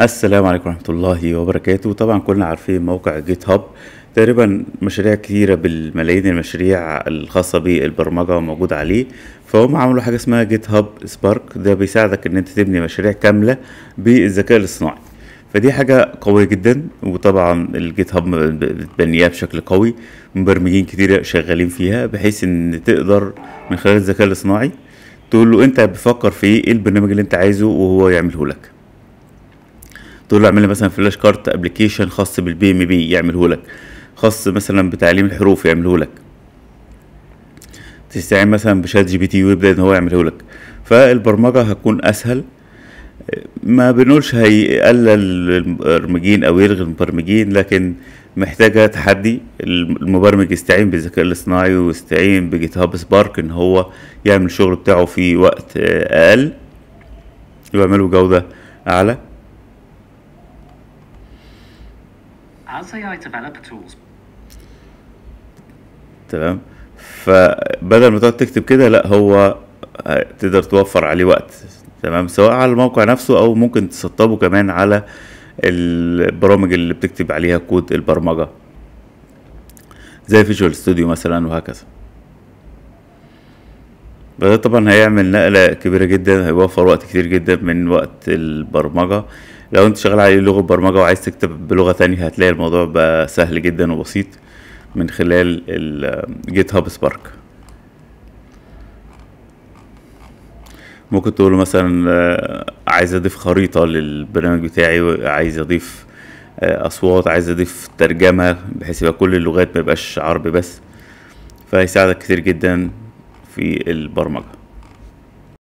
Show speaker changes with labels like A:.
A: السلام عليكم ورحمة الله وبركاته طبعا كلنا عارفين موقع جيت هاب تقريبا مشاريع كتيرة بالملايين المشاريع الخاصة بالبرمجة موجود عليه فهم عملوا حاجة اسمها جيت هاب سبارك ده بيساعدك ان انت تبني مشاريع كاملة بالذكاء الاصطناعي فدي حاجة قوية جدا وطبعا الجيت هاب بتبنيها بشكل قوي مبرمجين كتير شغالين فيها بحيث ان تقدر من خلال الذكاء الاصطناعي تقول له انت بتفكر في ايه البرنامج اللي انت عايزه وهو يعمله لك تقول له اعمل لي مثلا فلاش كارت ابلكيشن خاص بالبي ام بي يعمله لك خاص مثلا بتعليم الحروف يعمله لك تستعين مثلا بشات جي بي تي ويبدا ان هو يعمله لك فالبرمجه هتكون اسهل ما بنقولش هيقلل المبرمجين او يلغي المبرمجين لكن محتاجة تحدي المبرمج يستعين بالذكاء الاصطناعي ويستعين بجيت هاب سبارك ان هو يعمل الشغل بتاعه في وقت اقل ويعمله جودة اعلى تمام فبدل ما تقعد تكتب كده لا هو آه، تقدر توفر عليه وقت تمام سواء على الموقع نفسه او ممكن تسطبه كمان على البرامج اللي بتكتب عليها كود البرمجه زي فيجوال ستوديو مثلا وهكذا ده طبعا هيعمل نقلة كبيرة جدا هيوفر وقت كتير جدا من وقت البرمجة لو انت شغال على لغه برمجه وعايز تكتب بلغه تانية هتلاقي الموضوع بقى سهل جدا وبسيط من خلال الجيت هاب سبارك ممكن تقول مثلا آه، عايز اضيف خريطه للبرنامج بتاعي عايز اضيف آه، اصوات عايز اضيف ترجمه بحيث يبقى كل اللغات ما يبقاش عربي بس فهيساعدك كتير جدا في البرمجه